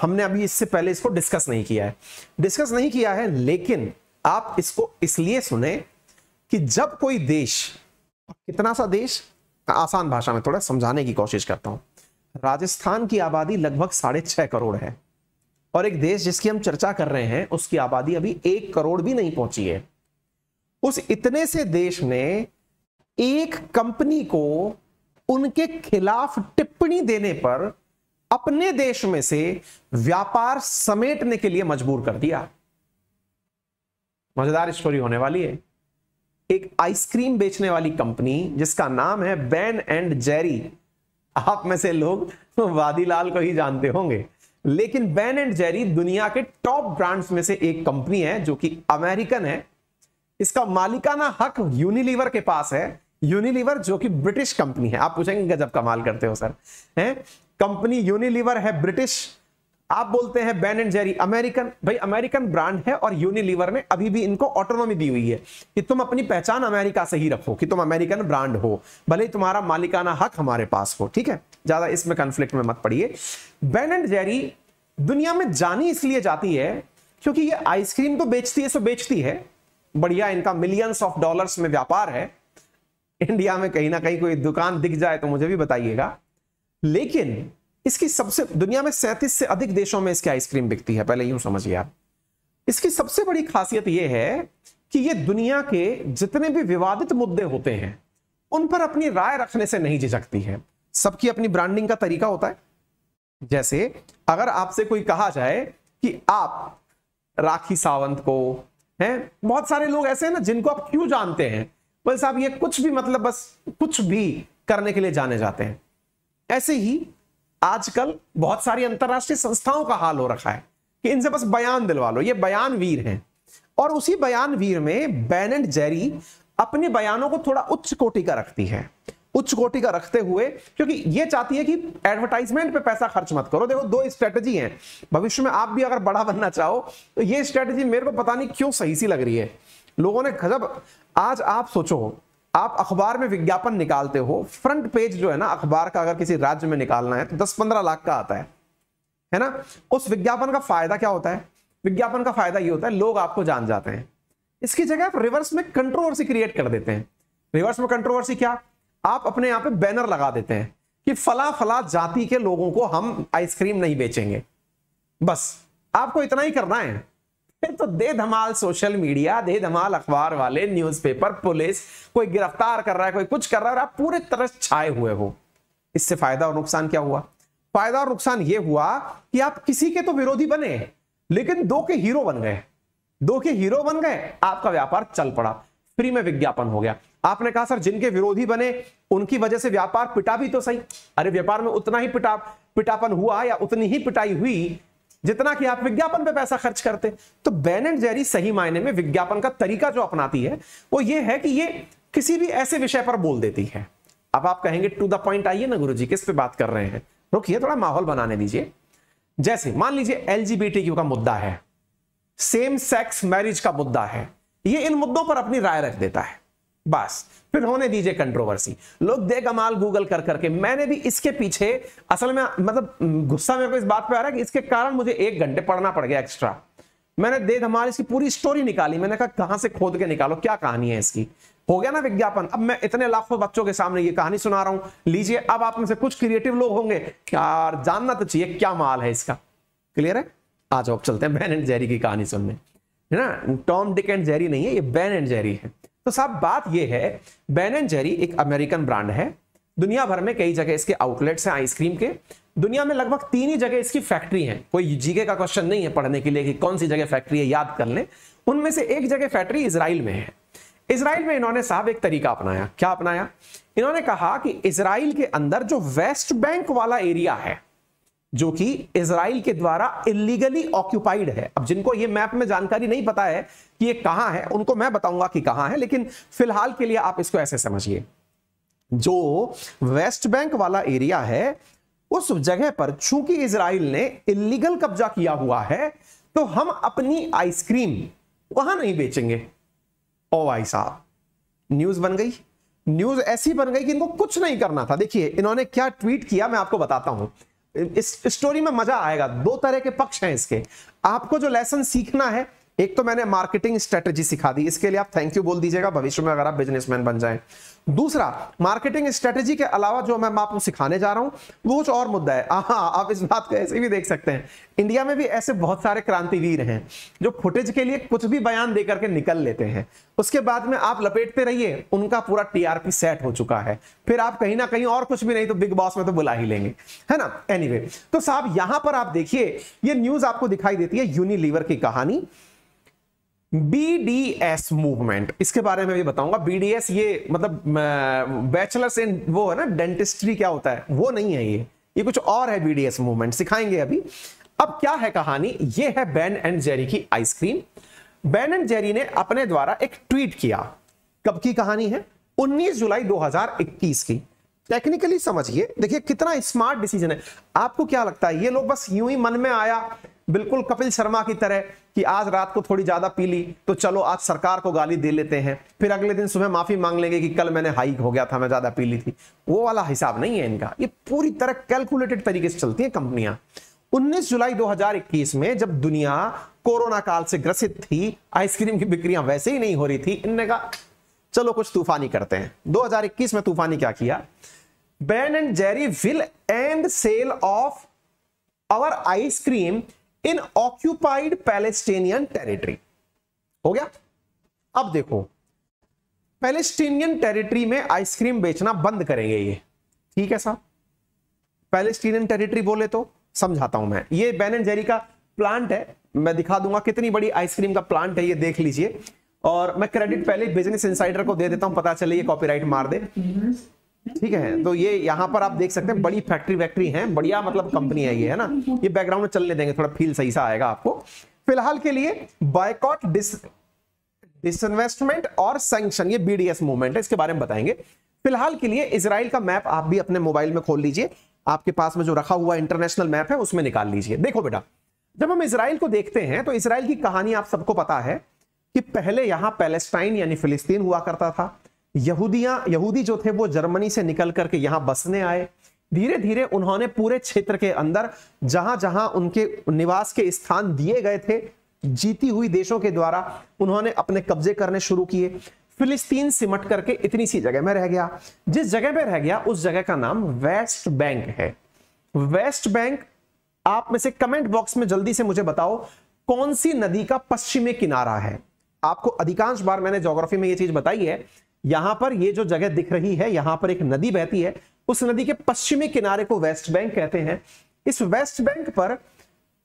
हमने अभी इससे पहले इसको डिस्कस नहीं किया है डिस्कस नहीं किया है लेकिन आप इसको इसलिए सुने कि जब कोई देश कितना सा देश आसान भाषा में थोड़ा समझाने की कोशिश करता हूं राजस्थान की आबादी लगभग साढ़े छह करोड़ है और एक देश जिसकी हम चर्चा कर रहे हैं उसकी आबादी अभी एक करोड़ भी नहीं पहुंची है उस इतने से देश ने एक कंपनी को उनके खिलाफ टिप्पणी देने पर अपने देश में से व्यापार समेटने के लिए मजबूर कर दिया मजेदार स्टोरी होने वाली है एक आइसक्रीम बेचने वाली कंपनी जिसका नाम है बैन एंड जेरी आप में से लोग वादीलाल को ही जानते होंगे लेकिन बैन एंड जेरी दुनिया के टॉप ब्रांड्स में से एक कंपनी है जो कि अमेरिकन है इसका मालिकाना हक यूनिलीवर के पास है यूनिलीवर जो कि ब्रिटिश कंपनी है आप पूछेंगे गजब कमाल करते हो सर है कंपनी यूनिलीवर है ब्रिटिश आप बोलते हैं बैन एंड जेरी अमेरिकन भाई अमेरिकन ब्रांड है और यूनिलीवर ने अभी भी इनको ऑटोनॉमी दी हुई है कि तुम अपनी पहचान अमेरिका से ही रखो कि तुम अमेरिकन ब्रांड हो भले ही तुम्हारा मालिकाना हक हमारे पास हो ठीक है ज्यादा इसमें कंफ्लिक्ट में मत पड़िए बैन एंड जेरी दुनिया में जानी इसलिए जाती है क्योंकि ये आइसक्रीम तो बेचती है सो बेचती है बढ़िया इनका मिलियंस ऑफ डॉलर्स में व्यापार है इंडिया में कहीं ना कहीं कोई दुकान दिख जाए तो मुझे भी बताइएगा लेकिन इसकी सबसे दुनिया में सैंतीस से अधिक देशों में इसकी आइसक्रीम बिकती है पहले यूं समझिए आप इसकी सबसे बड़ी खासियत यह है कि ये दुनिया के जितने भी विवादित मुद्दे होते हैं उन पर अपनी राय रखने से नहीं झिझकती है सबकी अपनी ब्रांडिंग का तरीका होता है जैसे अगर आपसे कोई कहा जाए कि आप राखी सावंत को हैं बहुत सारे लोग ऐसे हैं ना जिनको आप क्यों जानते हैं पर साहब ये कुछ भी मतलब बस कुछ भी करने के लिए जाने जाते हैं ऐसे ही आजकल बहुत सारी अंतरराष्ट्रीय संस्थाओं का हाल हो रखा है कि इनसे बस बयान दिलवा लो ये बयान वीर हैं और उसी बयान वीर में बैन एंड जेरी अपने बयानों को थोड़ा उच्च कोटि का रखती है उच्च कोटि का रखते हुए क्योंकि ये चाहती है कि एडवर्टाइजमेंट पे पैसा खर्च मत करो देखो दो स्ट्रेटजी हैं भविष्य में आप भी अगर बड़ा बनना चाहो तो ये स्ट्रेटजी मेरे को पता नहीं क्यों सही सी लग रही है लोगों ने गजब आज आप सोचो आप अखबार में विज्ञापन निकालते हो फ्रंट पेज जो है ना अखबार का अगर किसी राज्य में निकालना है तो दस पंद्रह लाख का आता है है ना उस विज्ञापन का फायदा क्या होता है विज्ञापन का फायदा ये होता है लोग आपको जान जाते हैं इसकी जगह आप रिवर्स में कंट्रोवर्सी क्रिएट कर देते हैं रिवर्स में कंट्रोवर्सी क्या आप अपने यहां पर बैनर लगा देते हैं कि फला फला जाति के लोगों को हम आइसक्रीम नहीं बेचेंगे बस आपको इतना ही करना है तो दे धमाल सोशल मीडिया दे धमाल अखबार वाले न्यूज़पेपर पुलिस कोई गिरफ्तार कर रहा है कोई कुछ कर रहा है आप पूरे तरह छाए हुए हो इससे फायदा और नुकसान क्या हुआ फायदा और नुकसान यह हुआ कि आप किसी के तो विरोधी बने लेकिन दो के हीरो बन गए दो के हीरो बन गए आपका व्यापार चल पड़ा फ्री में विज्ञापन हो गया आपने कहा सर जिनके विरोधी बने उनकी वजह से व्यापार पिटा भी तो सही अरे व्यापार में उतना ही पिटा पिटापन हुआ या उतनी ही पिटाई हुई जितना कि आप विज्ञापन पे पैसा खर्च करते तो बैन एंड जेरी सही मायने में विज्ञापन का तरीका जो अपनाती है वो ये है कि ये किसी भी ऐसे विषय पर बोल देती है अब आप कहेंगे टू द पॉइंट आइए ना जी किस पे बात कर रहे हैं रुकिए थोड़ा माहौल बनाने दीजिए जैसे मान लीजिए एलजीबीटीक्यू का मुद्दा है सेम सेक्स मैरिज का मुद्दा है ये इन मुद्दों पर अपनी राय रख देता है बस फिर होने दीजिए कंट्रोवर्सी लोग दे कमाल गूगल कर करके मैंने भी इसके पीछे असल में मतलब गुस्सा मेरे को इस बात पे आ रहा है कि इसके कारण मुझे एक घंटे पढ़ना पड़ गया एक्स्ट्रा मैंने दे धमाल इसकी पूरी स्टोरी निकाली मैंने कहा कहां से खोद के निकालो क्या कहानी है इसकी हो गया ना विज्ञापन अब मैं इतने लाखों बच्चों के सामने ये कहानी सुना रहा हूं लीजिए अब आप में से कुछ क्रिएटिव लोग होंगे यार जानना तो चाहिए क्या माल है इसका क्लियर है आ जाओ चलते हैं बैन एंड जेरी की कहानी सुनने है ना टॉम डिक एंड जेरी नहीं है ये बैन एंड जेरी है तो साहब बात यह है बैन एंड जेरी एक अमेरिकन ब्रांड है दुनिया भर में कई जगह इसके आउटलेट्स हैं आइसक्रीम के दुनिया में लगभग तीन ही जगह इसकी फैक्ट्री है कोई जीके का क्वेश्चन नहीं है पढ़ने के लिए कि कौन सी जगह फैक्ट्री है याद कर ले उनमें से एक जगह फैक्ट्री इसराइल में है इसराइल में इन्होंने साहब एक तरीका अपनाया क्या अपनाया इन्होंने कहा कि इसराइल के अंदर जो वेस्ट बैंक वाला एरिया है जो कि इसराइल के द्वारा इलीगली ऑक्यूपाइड है अब जिनको ये मैप में जानकारी नहीं पता है कि ये कहां है उनको मैं बताऊंगा कि कहां है लेकिन फिलहाल के लिए आप इसको ऐसे समझिए जो वेस्ट बैंक वाला एरिया है उस जगह पर चूंकि इसराइल ने इलीगल कब्जा किया हुआ है तो हम अपनी आइसक्रीम वहां नहीं बेचेंगे ओ भाई साहब न्यूज बन गई न्यूज ऐसी बन गई कि इनको कुछ नहीं करना था देखिए इन्होंने क्या ट्वीट किया मैं आपको बताता हूं इस स्टोरी में मजा आएगा दो तरह के पक्ष हैं इसके आपको जो लेसन सीखना है एक तो मैंने मार्केटिंग स्ट्रेटेजी सिखा दी इसके लिए आप थैंक यू बोल दीजिएगा भविष्य में अगर आप बिजनेसमैन बन जाएं दूसरा मार्केटिंग स्ट्रेटेजी के अलावा जो मैं आपको सिखाने जा रहा हूं वो कुछ और मुद्दा है हाँ, हाँ आप इस बात को ऐसे भी देख सकते हैं इंडिया में भी ऐसे बहुत सारे क्रांतिवीर हैं जो फुटेज के लिए कुछ भी बयान दे करके निकल लेते हैं उसके बाद में आप लपेटते रहिए उनका पूरा टीआरपी सेट हो चुका है फिर आप कहीं ना कहीं और कुछ भी नहीं तो बिग बॉस में तो बुला ही लेंगे है ना एनी anyway, तो साहब यहां पर आप देखिए ये न्यूज आपको दिखाई देती है यूनिलीवर की कहानी बीडीएस मूवमेंट इसके बारे में भी बताऊंगा बीडीएस ये मतलब बैचलर्स इन वो है ना डेंटिस्ट्री क्या होता है वो नहीं है ये ये कुछ और है बीडीएस मूवमेंट सिखाएंगे अभी अब क्या है कहानी ये है बैन एंड जेरी की आइसक्रीम बैन एंड जेरी ने अपने द्वारा एक ट्वीट किया कब की कहानी है 19 जुलाई 2021 की टेक्निकली समझिए देखिए कितना स्मार्ट डिसीजन है आपको क्या लगता है ये लोग बस यूं ही मन में आया बिल्कुल कपिल शर्मा की तरह कि आज रात को थोड़ी ज्यादा पी ली तो चलो आज सरकार को गाली दे लेते हैं फिर अगले दिन सुबह माफी मांग लेंगे कि कल मैंने हाई हो गया था मैं ज्यादा पी ली थी वो वाला हिसाब नहीं है इनका ये पूरी तरह कैलकुलेटेड तरीके से चलती है कंपनियां उन्नीस जुलाई 2021 में जब दुनिया कोरोना काल से ग्रसित थी आइसक्रीम की बिक्रियां वैसे ही नहीं हो रही थी इनने कहा चलो कुछ तूफानी करते हैं 2021 में तूफानी क्या किया Ben and Jerry will end sale of our ice cream in occupied Palestinian territory हो गया अब देखो पैलेस्टीनियन टेरिटरी में आइसक्रीम बेचना बंद करेंगे ये ठीक है साहब पैलेस्टीनियन टेरिटरी बोले तो समझाता हूं मैं ये बैन एंड जेरी का प्लांट है मैं दिखा दूंगा कितनी बड़ी आइसक्रीम का प्लांट है ये देख लीजिए और मैं क्रेडिट पहले बिजनेस इंसाइडर को दे देता हूं पता चले ये कॉपीराइट मार दे ठीक है तो ये यहाँ पर आप देख सकते हैं बड़ी फैक्ट्री वैक्ट्री है बढ़िया मतलब कंपनी है ये है ना ये बैकग्राउंड में चलने देंगे थोड़ा फील सही सा आएगा आपको फिलहाल के लिए बायकॉट डिस डिसइन्वेस्टमेंट और सैंक्शन ये बीडीएस मूवमेंट है इसके बारे में बताएंगे फिलहाल के लिए इसराइल का मैप आप भी अपने मोबाइल में खोल लीजिए आपके पास में जो रखा हुआ इंटरनेशनल मैप है उसमें निकाल लीजिए देखो बेटा जब हम इसराइल को देखते हैं तो इसराइल की कहानी आप सबको पता है कि पहले यहां पैलेस्टाइन यानी फिलिस्तीन हुआ करता था यहूदियां यहूदी जो थे वो जर्मनी से निकल करके यहां बसने आए धीरे धीरे उन्होंने पूरे क्षेत्र के अंदर जहां जहां उनके निवास के स्थान दिए गए थे जीती हुई देशों के द्वारा उन्होंने अपने कब्जे करने शुरू किए फिलिस्तीन सिमट करके इतनी सी जगह में रह गया जिस जगह में रह गया उस जगह का नाम वेस्ट बैंक है वेस्ट बैंक आप में से कमेंट बॉक्स में जल्दी से मुझे बताओ कौन सी नदी का पश्चिमी किनारा है आपको अधिकांश बार मैंने ज्योग्राफी में यह चीज बताई है यहां पर ये जो जगह दिख रही है यहां पर एक नदी बहती है उस नदी के पश्चिमी किनारे को वेस्ट बैंक कहते हैं इस वेस्ट बैंक पर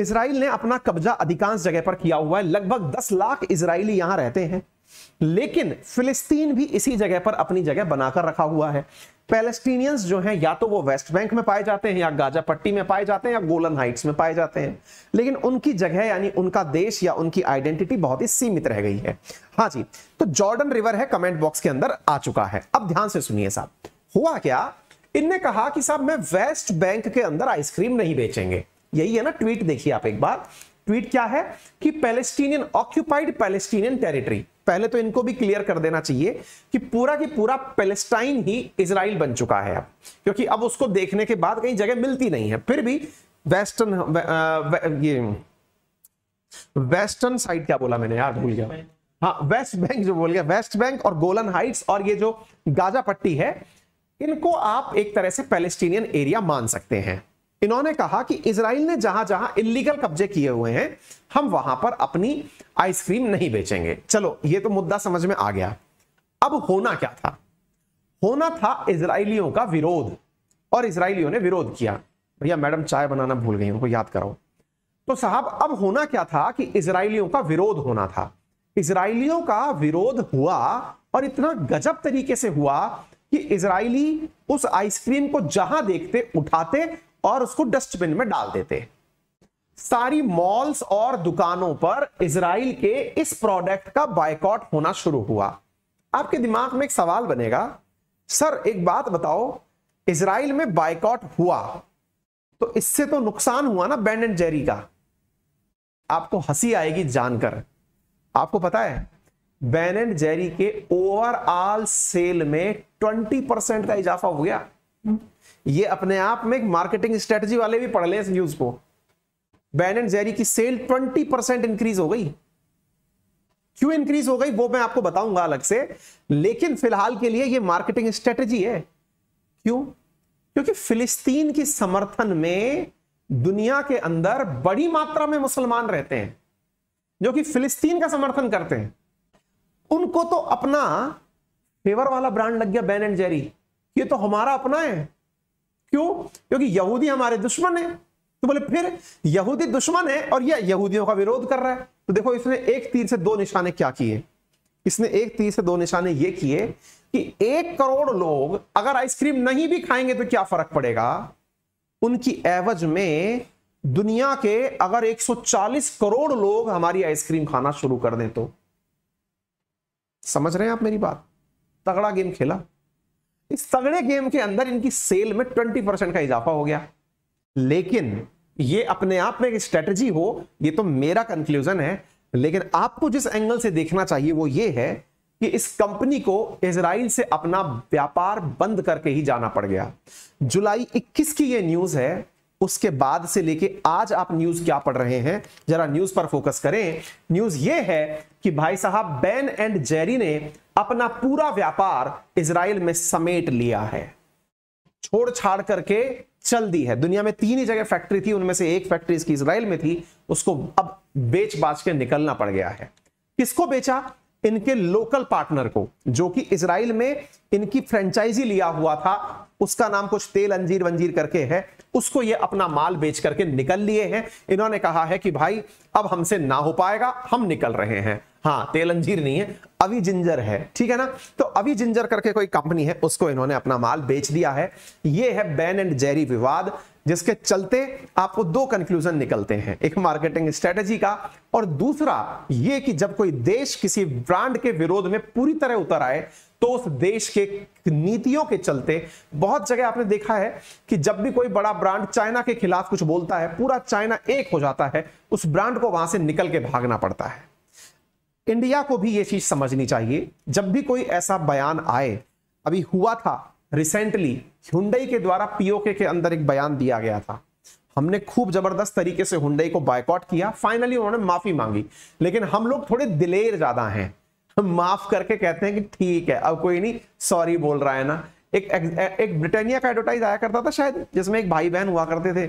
इसराइल ने अपना कब्जा अधिकांश जगह पर किया हुआ है लगभग दस लाख इसराइली यहां रहते हैं लेकिन फिलिस्तीन भी इसी जगह पर अपनी जगह बनाकर रखा हुआ है पैलेस्टीनियंस जो हैं या तो वो वेस्ट बैंक में पाए जाते हैं या गाजा पट्टी में पाए जाते हैं या गोलन हाइट्स में पाए जाते हैं लेकिन उनकी जगह यानी उनका देश या उनकी आइडेंटिटी बहुत ही सीमित रह गई है हाँ जी तो जॉर्डन रिवर है कमेंट बॉक्स के अंदर आ चुका है अब ध्यान से सुनिए साहब हुआ क्या इनने कहा कि साहब मैं वेस्ट बैंक के अंदर आइसक्रीम नहीं बेचेंगे यही है ना ट्वीट देखिए आप एक बार ट्वीट क्या है कि पैलेस्टीनियन ऑक्यूपाइड पैलेस्टीनियन टेरिटरी पहले तो इनको भी क्लियर कर देना चाहिए कि पूरा की पूरा पेलेस्टाइन ही इसराइल बन चुका है अब क्योंकि अब उसको देखने के बाद कहीं जगह मिलती नहीं है फिर भी वेस्टर्न वे, वे, ये वेस्टर्न साइड क्या बोला मैंने यार भूल गया हाँ वेस्ट बैंक जो बोल गया वेस्ट बैंक और गोलन हाइट्स और ये जो गाजा पट्टी है इनको आप एक तरह से पैलेस्टीनियन एरिया मान सकते हैं इन्होंने कहा कि इसराइल ने जहां जहां इलीगल कब्जे किए हुए हैं हम वहां पर अपनी आइसक्रीम नहीं बेचेंगे चलो ये तो मुद्दा समझ में आ गया अब होना क्या था होना था इसराइलियों का विरोध और इसराइलियों ने विरोध किया भैया मैडम चाय बनाना भूल गई उनको याद कराओ तो साहब अब होना क्या था कि इसराइलियों का विरोध होना था इसराइलियों का विरोध हुआ और इतना गजब तरीके से हुआ कि इसराइली उस आइसक्रीम को जहां देखते उठाते और उसको डस्टबिन में डाल देते सारी मॉल्स और दुकानों पर इसराइल के इस प्रोडक्ट का बायकॉट होना शुरू हुआ आपके दिमाग में एक सवाल बनेगा सर एक बात बताओ इसराइल में बायकॉट हुआ तो इससे तो नुकसान हुआ ना बैंड एंड जेरी का आपको हंसी आएगी जानकर आपको पता है बैन एंड जेरी के ओवरऑल सेल में 20 परसेंट का इजाफा हो गया ये अपने आप में एक मार्केटिंग स्ट्रेटजी वाले भी पढ़ लें इस न्यूज को बैन एंड जेरी की सेल 20 परसेंट इंक्रीज हो गई क्यों इंक्रीज हो गई वो मैं आपको बताऊंगा अलग से लेकिन फिलहाल के लिए ये मार्केटिंग स्ट्रेटजी है क्यों क्योंकि फिलिस्तीन के समर्थन में दुनिया के अंदर बड़ी मात्रा में मुसलमान रहते हैं जो कि फिलिस्तीन का समर्थन करते हैं उनको तो अपना फेवर वाला ब्रांड लग गया बैन एंड जेरी ये तो हमारा अपना है क्यों क्योंकि यहूदी हमारे दुश्मन है तो बोले फिर यहूदी दुश्मन है और यह यहूदियों का विरोध कर रहा है तो देखो इसने एक तीर से दो निशाने क्या किए इसने एक तीर से दो निशाने ये किए कि एक करोड़ लोग अगर आइसक्रीम नहीं भी खाएंगे तो क्या फर्क पड़ेगा उनकी एवज में दुनिया के अगर 140 करोड़ लोग हमारी आइसक्रीम खाना शुरू कर दें तो समझ रहे हैं आप मेरी बात तगड़ा गेम खेला इस सगड़े गेम के अंदर इनकी सेल में ट्वेंटी परसेंट का इजाफा हो गया लेकिन ये अपने आप में एक स्ट्रेटजी हो ये तो मेरा कंक्लूजन है लेकिन आपको जिस एंगल से देखना चाहिए वो ये है कि इस कंपनी को इसराइल से अपना व्यापार बंद करके ही जाना पड़ गया जुलाई 21 की ये न्यूज है उसके बाद से लेके आज आप न्यूज क्या पढ़ रहे हैं जरा न्यूज पर फोकस करें न्यूज ये है कि भाई साहब बैन एंड जेरी ने अपना पूरा व्यापार इसराइल में समेट लिया है छोड़ छाड़ करके चल दी है दुनिया में तीन ही जगह फैक्ट्री थी उनमें से एक फैक्ट्री इसकी इसराइल में थी उसको अब बेच बाच के निकलना पड़ गया है किसको बेचा इनके लोकल पार्टनर को जो कि इसराइल में इनकी फ्रेंचाइजी लिया हुआ था उसका नाम कुछ तेल अंजीर वंजीर करके है उसको ये अपना माल बेच करके निकल लिए हैं इन्होंने कहा है कि भाई अब हमसे ना हो पाएगा हम निकल रहे हैं हाँ तेल अंजीर नहीं है अभी जिंजर है ठीक है ना तो अभी जिंजर करके कोई कंपनी है उसको इन्होंने अपना माल बेच दिया है ये है बैन एंड जेरी विवाद जिसके चलते आपको दो कंक्लूजन निकलते हैं एक मार्केटिंग स्ट्रेटेजी का और दूसरा ये कि जब कोई देश किसी ब्रांड के विरोध में पूरी तरह उतर आए तो उस देश के नीतियों के चलते बहुत जगह आपने देखा है कि जब भी कोई बड़ा ब्रांड चाइना के खिलाफ कुछ बोलता है पूरा चाइना एक हो जाता है उस ब्रांड को वहां से निकल के भागना पड़ता है इंडिया को भी ये चीज समझनी चाहिए जब भी कोई ऐसा बयान आए अभी हुआ था रिसेंटली हुंडई के द्वारा पीओके के अंदर एक बयान दिया गया था हमने खूब जबरदस्त तरीके से हुंडई को बायकॉट किया फाइनली उन्होंने माफी मांगी लेकिन हम लोग थोड़े दिलेर ज्यादा हैं माफ करके कहते हैं कि ठीक है अब कोई नहीं सॉरी बोल रहा है ना एक एक ब्रिटेनिया का एडवर्टाइज आया करता था शायद जिसमें एक भाई बहन हुआ करते थे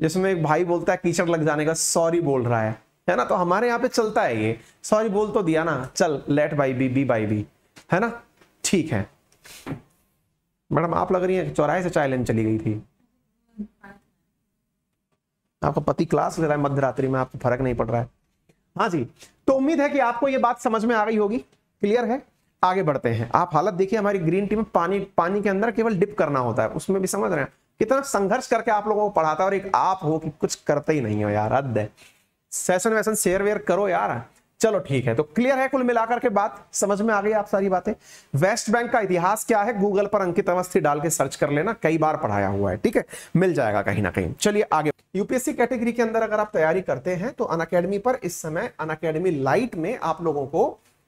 जिसमें एक भाई बोलता है कीचड़ लग जाने का सॉरी बोल रहा है है ना तो हमारे यहाँ पे चलता है ये सॉरी बोल तो दिया ना चल let by B B by B है ना ठीक है मैडम आप लग रही हैं चौराहे से चाय लेने चली गई थी आपका पति क्लास ले रहा है मध्य रात्रि में आपको फर्क नहीं पड़ रहा है हाँ जी तो उम्मीद है कि आपको ये बात समझ में आ गई होगी क्लियर है आगे बढ़ते हैं आप हालत देखिए हमारी ग्रीन टी में पानी पानी के अंदर केवल डिप करना होता है उसमें भी समझ रहे हैं कितना संघर्ष करके आप लोगों को पढ़ाता है और एक आप हो कि कुछ करते ही नहीं हो यार हद है सेशन वैसन शेयर वेयर करो यार चलो ठीक है तो क्लियर है कुल मिलाकर के बात समझ में आ गई आप सारी बातें वेस्ट बैंक का इतिहास क्या है गूगल पर अंकित अवस्थी डाल के सर्च कर लेना कई बार पढ़ाया हुआ है ठीक है मिल जाएगा कहीं ना कहीं चलिए आगे यूपीएससी कैटेगरी के अंदर अगर आप तैयारी करते हैं तो अन पर इस समय अन लाइट में आप लोगों को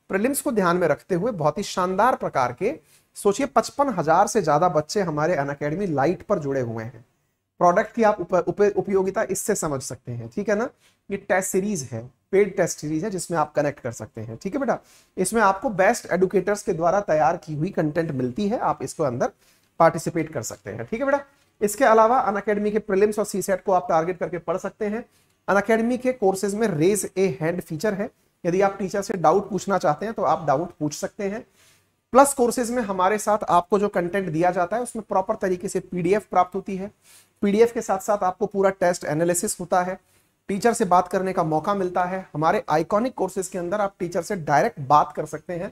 प्रिलिम्स को ध्यान में रखते हुए बहुत ही शानदार प्रकार के सोचिए पचपन हजार से ज्यादा बच्चे हमारे अन लाइट पर जुड़े हुए हैं प्रोडक्ट की आप उपयोगिता इससे समझ सकते हैं ठीक है ना ये टेस्ट सीरीज है पेड टेस्ट सीरीज है जिसमें आप कनेक्ट कर सकते हैं ठीक है बेटा इसमें आपको बेस्ट एडुकेटर्स के द्वारा तैयार की हुई कंटेंट मिलती है आप इसको अंदर पार्टिसिपेट कर सकते हैं ठीक है बेटा इसके अलावा अन अकेडमी के प्रिलिम्स और सी सेट को आप टारगेट करके पढ़ सकते हैं अन अकेडमी के कोर्सेज में रेज ए हैंड फीचर है यदि आप टीचर से डाउट पूछना चाहते हैं तो आप डाउट पूछ सकते हैं प्लस कोर्सेज में हमारे साथ आपको जो कंटेंट दिया जाता है उसमें प्रॉपर तरीके से पीडीएफ प्राप्त होती है पीडीएफ के साथ साथ आपको पूरा टेस्ट एनालिसिस होता है टीचर से बात करने का मौका मिलता है हमारे आइकॉनिक कोर्सेज के अंदर आप टीचर से डायरेक्ट बात कर सकते हैं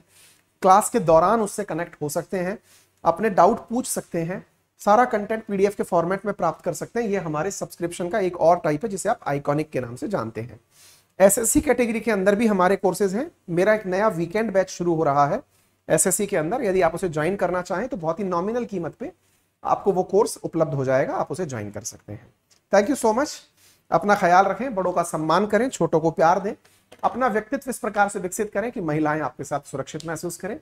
क्लास के दौरान उससे कनेक्ट हो सकते हैं अपने डाउट पूछ सकते हैं सारा कंटेंट पीडीएफ के फॉर्मेट में प्राप्त कर सकते हैं ये हमारे सब्सक्रिप्शन का एक और टाइप है जिसे आप आइकॉनिक के नाम से जानते हैं एसएससी कैटेगरी के अंदर भी हमारे कोर्सेज हैं मेरा एक नया वीकेंड बैच शुरू हो रहा है एसएससी के अंदर यदि आप उसे ज्वाइन करना चाहें तो बहुत ही नॉमिनल कीमत पे आपको वो कोर्स उपलब्ध हो जाएगा आप उसे ज्वाइन कर सकते हैं थैंक यू सो मच अपना ख्याल रखें बड़ों का सम्मान करें छोटों को प्यार दें अपना व्यक्तित्व इस प्रकार से विकसित करें कि महिलाएं आपके साथ सुरक्षित महसूस करें